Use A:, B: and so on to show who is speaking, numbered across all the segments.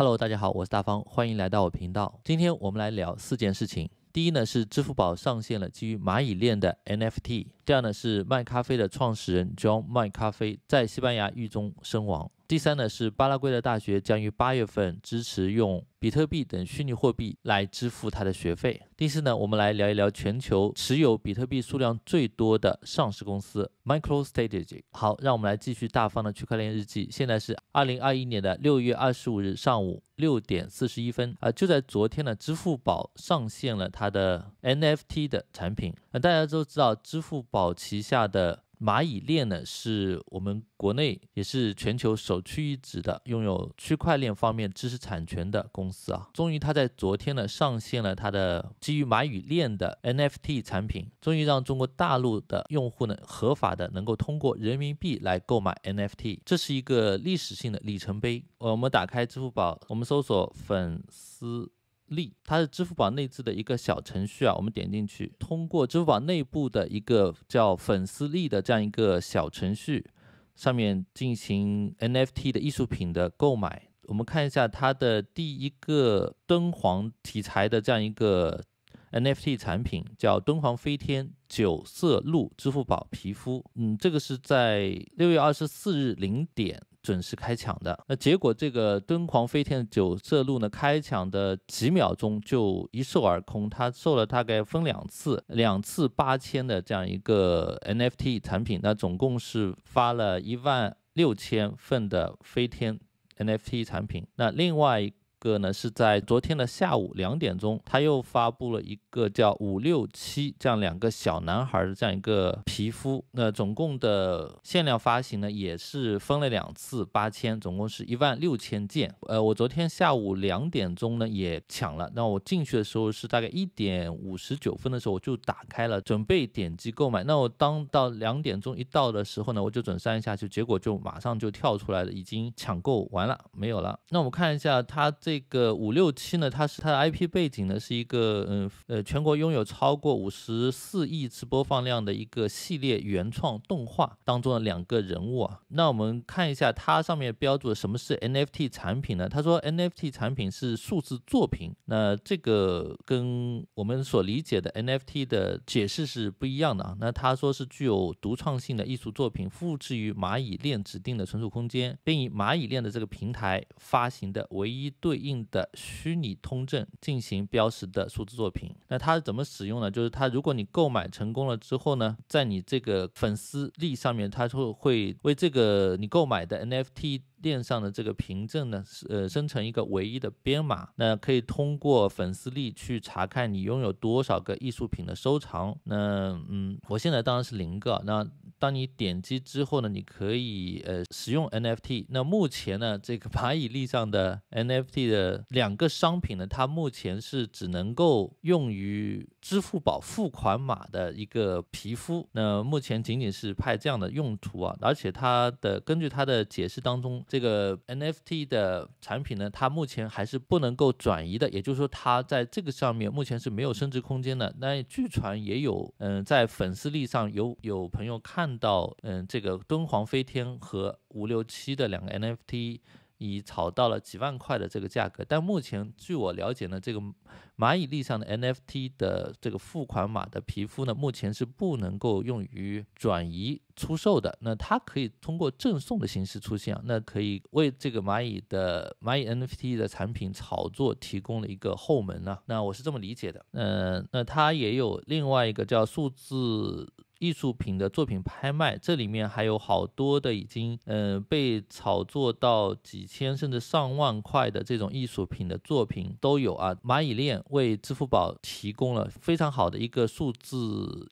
A: Hello，大家好，我是大方，欢迎来到我频道。今天我们来聊四件事情。第一呢是支付宝上线了基于蚂蚁链的 NFT。第二呢是卖咖啡的创始人 John 卖咖啡在西班牙狱中身亡。第三呢是巴拉圭的大学将于八月份支持用比特币等虚拟货币来支付他的学费。第四呢，我们来聊一聊全球持有比特币数量最多的上市公司 MicroStrategy。好，让我们来继续大方的区块链日记。现在是二零二一年的六月二十五日上午六点四十一分啊，就在昨天呢，支付宝上线了它的 NFT 的产品。那大家都知道，支付宝旗下的。蚂蚁链呢，是我们国内也是全球首屈一指的拥有区块链方面知识产权的公司啊。终于，它在昨天呢上线了它的基于蚂蚁链的 NFT 产品，终于让中国大陆的用户呢合法的能够通过人民币来购买 NFT，这是一个历史性的里程碑。我们打开支付宝，我们搜索粉丝。力，它是支付宝内置的一个小程序啊，我们点进去，通过支付宝内部的一个叫“粉丝力”的这样一个小程序上面进行 NFT 的艺术品的购买。我们看一下它的第一个敦煌题材的这样一个 NFT 产品，叫《敦煌飞天九色鹿》支付宝皮肤。嗯，这个是在六月二十四日零点。准时开抢的，那结果这个敦煌飞天九色鹿呢，开抢的几秒钟就一售而空，它售了大概分两次，两次八千的这样一个 NFT 产品，那总共是发了一万六千份的飞天 NFT 产品，那另外一。个呢是在昨天的下午两点钟，他又发布了一个叫五六七这样两个小男孩的这样一个皮肤，那总共的限量发行呢也是分了两次，八千，总共是一万六千件。呃，我昨天下午两点钟呢也抢了，那我进去的时候是大概一点五十九分的时候我就打开了，准备点击购买。那我当到两点钟一到的时候呢，我就准删下去，结果就马上就跳出来了，已经抢购完了，没有了。那我们看一下他这。这个五六七呢，它是它的 IP 背景呢，是一个嗯呃全国拥有超过五十四亿次播放量的一个系列原创动画当中的两个人物啊。那我们看一下它上面标注的什么是 NFT 产品呢？他说 NFT 产品是数字作品，那这个跟我们所理解的 NFT 的解释是不一样的。啊。那他说是具有独创性的艺术作品，复制于蚂蚁链指定的存储空间，并以蚂蚁链的这个平台发行的唯一对。印的虚拟通证进行标识的数字作品，那它是怎么使用呢？就是它，如果你购买成功了之后呢，在你这个粉丝力上面，它就会为这个你购买的 NFT。链上的这个凭证呢，是呃生成一个唯一的编码，那可以通过粉丝力去查看你拥有多少个艺术品的收藏。那嗯，我现在当然是零个。那当你点击之后呢，你可以呃使用 NFT。那目前呢，这个蚂蚁力上的 NFT 的两个商品呢，它目前是只能够用于支付宝付款码的一个皮肤。那目前仅仅是派这样的用途啊，而且它的根据它的解释当中。这个 NFT 的产品呢，它目前还是不能够转移的，也就是说，它在这个上面目前是没有升值空间的。那据传也有，嗯，在粉丝力上有有朋友看到，嗯，这个敦煌飞天和五六七的两个 NFT。已炒到了几万块的这个价格，但目前据我了解呢，这个蚂蚁链上的 NFT 的这个付款码的皮肤呢，目前是不能够用于转移出售的。那它可以通过赠送的形式出现，那可以为这个蚂蚁的蚂蚁 NFT 的产品炒作提供了一个后门呢。那我是这么理解的。嗯，那它也有另外一个叫数字。艺术品的作品拍卖，这里面还有好多的已经嗯被炒作到几千甚至上万块的这种艺术品的作品都有啊。蚂蚁链为支付宝提供了非常好的一个数字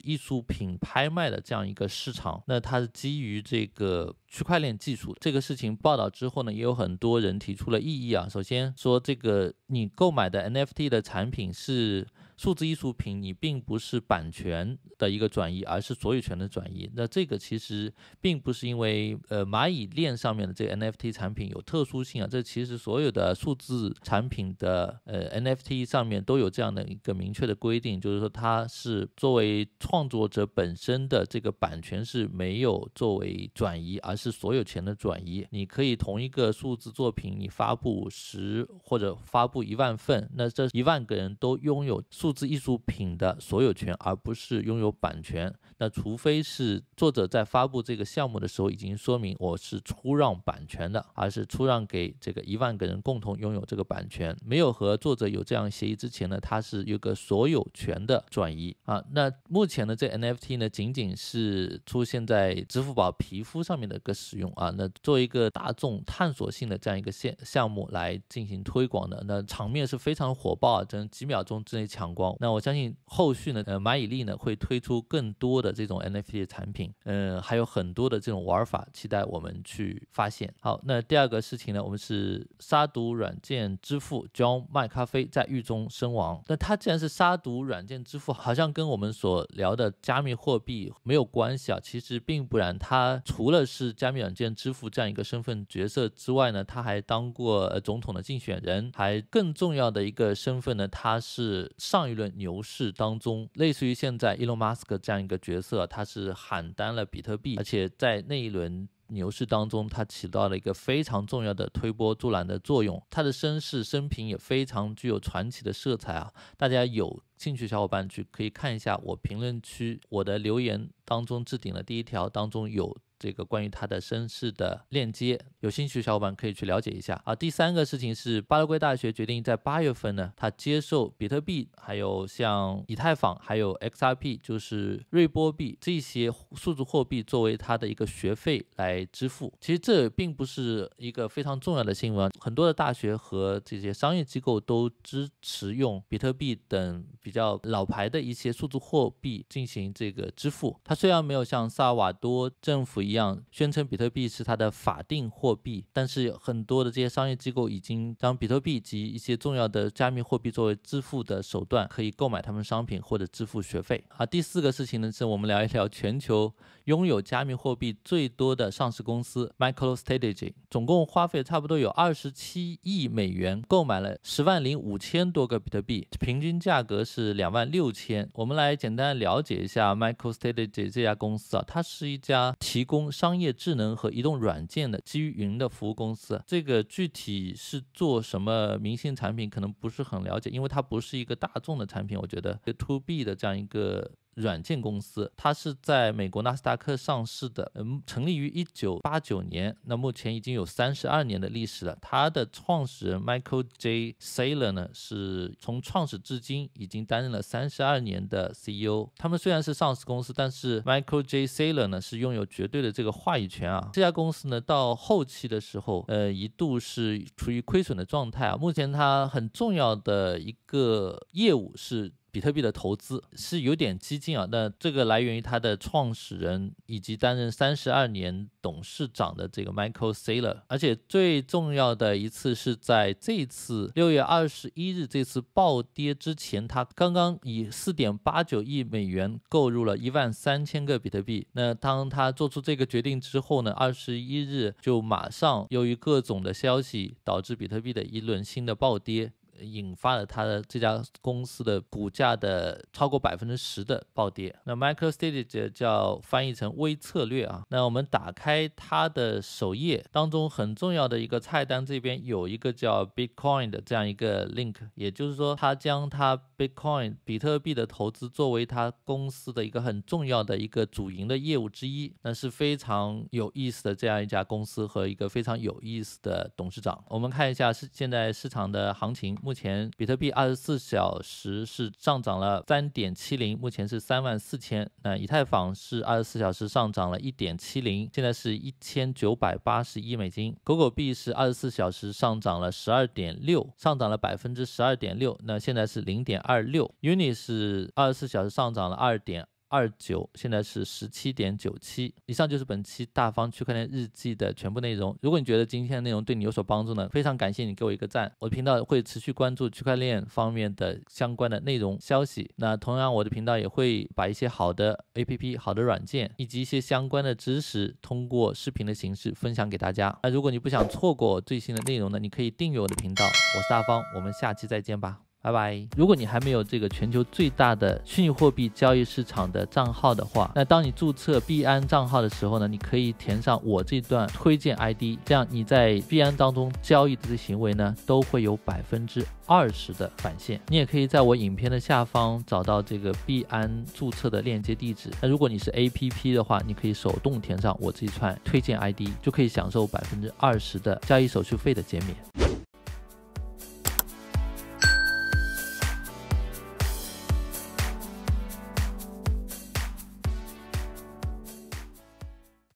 A: 艺术品拍卖的这样一个市场。那它是基于这个区块链技术。这个事情报道之后呢，也有很多人提出了异议啊。首先说这个你购买的 NFT 的产品是。数字艺术品，你并不是版权的一个转移，而是所有权的转移。那这个其实并不是因为呃蚂蚁链上面的这个 NFT 产品有特殊性啊，这其实所有的数字产品的呃 NFT 上面都有这样的一个明确的规定，就是说它是作为创作者本身的这个版权是没有作为转移，而是所有权的转移。你可以同一个数字作品你发布十或者发布一万份，那这一万个人都拥有数。数字艺术品的所有权，而不是拥有版权。那除非是作者在发布这个项目的时候已经说明我是出让版权的，而是出让给这个一万个人共同拥有这个版权。没有和作者有这样协议之前呢，它是有个所有权的转移啊。那目前呢，这 NFT 呢仅仅是出现在支付宝皮肤上面的一个使用啊。那作为一个大众探索性的这样一个项项目来进行推广的，那场面是非常火爆，啊，整几秒钟之内抢光。那我相信后续呢，呃，蚂蚁力呢会推出更多的。这种 NFT 的产品，嗯，还有很多的这种玩法，期待我们去发现。好，那第二个事情呢，我们是杀毒软件之父 John 麦咖啡在狱中身亡。那他既然是杀毒软件之父，好像跟我们所聊的加密货币没有关系啊。其实并不然，他除了是加密软件之父这样一个身份角色之外呢，他还当过总统的竞选人，还更重要的一个身份呢，他是上一轮牛市当中类似于现在 Elon Musk 这样一个角。角色他是喊单了比特币，而且在那一轮牛市当中，它起到了一个非常重要的推波助澜的作用。他的身世生平也非常具有传奇的色彩啊！大家有兴趣的小伙伴去可以看一下我评论区我的留言当中置顶的第一条当中有。这个关于他的身世的链接，有兴趣的小伙伴可以去了解一下啊。第三个事情是，巴拉圭大学决定在八月份呢，他接受比特币，还有像以太坊，还有 XRP，就是瑞波币这些数字货币作为他的一个学费来支付。其实这并不是一个非常重要的新闻，很多的大学和这些商业机构都支持用比特币等比较老牌的一些数字货币进行这个支付。它虽然没有像萨瓦多政府。一样宣称比特币是它的法定货币，但是很多的这些商业机构已经将比特币及一些重要的加密货币作为支付的手段，可以购买他们商品或者支付学费。啊，第四个事情呢是我们聊一聊全球拥有加密货币最多的上市公司 m i c r o Strategy，总共花费差不多有二十七亿美元购买了十万零五千多个比特币，平均价格是两万六千。我们来简单了解一下 m i c r o Strategy 这家公司啊，它是一家提供商业智能和移动软件的基于云的服务公司，这个具体是做什么明星产品，可能不是很了解，因为它不是一个大众的产品。我觉得，to B 的这样一个。软件公司，它是在美国纳斯达克上市的，嗯，成立于一九八九年，那目前已经有三十二年的历史了。它的创始人 Michael J. Saylor 呢，是从创始至今已经担任了三十二年的 CEO。他们虽然是上市公司，但是 Michael J. Saylor 呢是拥有绝对的这个话语权啊。这家公司呢到后期的时候，呃，一度是处于亏损的状态啊。目前它很重要的一个业务是。比特币的投资是有点激进啊，那这个来源于他的创始人以及担任三十二年董事长的这个 Michael S。r 而且最重要的一次是在这次六月二十一日这次暴跌之前，他刚刚以四点八九亿美元购入了一万三千个比特币。那当他做出这个决定之后呢，二十一日就马上由于各种的消息导致比特币的一轮新的暴跌。引发了它的这家公司的股价的超过百分之十的暴跌。那 MicroStrategy 叫翻译成微策略啊。那我们打开它的首页当中很重要的一个菜单，这边有一个叫 Bitcoin 的这样一个 link，也就是说，它将它 Bitcoin 比特币的投资作为它公司的一个很重要的一个主营的业务之一。那是非常有意思的这样一家公司和一个非常有意思的董事长。我们看一下是现在市场的行情。目前比特币二十四小时是上涨了三点七零，目前是三万四千。那以太坊是二十四小时上涨了一点七零，现在是一千九百八十一美金。狗狗币是二十四小时上涨了十二点六，上涨了百分之十二点六，那现在是零点二六。UNI 是二十四小时上涨了二点。二九现在是十七点九七。以上就是本期大方区块链日记的全部内容。如果你觉得今天的内容对你有所帮助呢，非常感谢你给我一个赞。我的频道会持续关注区块链方面的相关的内容消息。那同样，我的频道也会把一些好的 APP、好的软件以及一些相关的知识，通过视频的形式分享给大家。那如果你不想错过最新的内容呢，你可以订阅我的频道。我是大方，我们下期再见吧。拜拜！如果你还没有这个全球最大的虚拟货币交易市场的账号的话，那当你注册币安账号的时候呢，你可以填上我这段推荐 ID，这样你在币安当中交易这些行为呢，都会有百分之二十的返现。你也可以在我影片的下方找到这个币安注册的链接地址。那如果你是 APP 的话，你可以手动填上我这一串推荐 ID，就可以享受百分之二十的交易手续费的减免。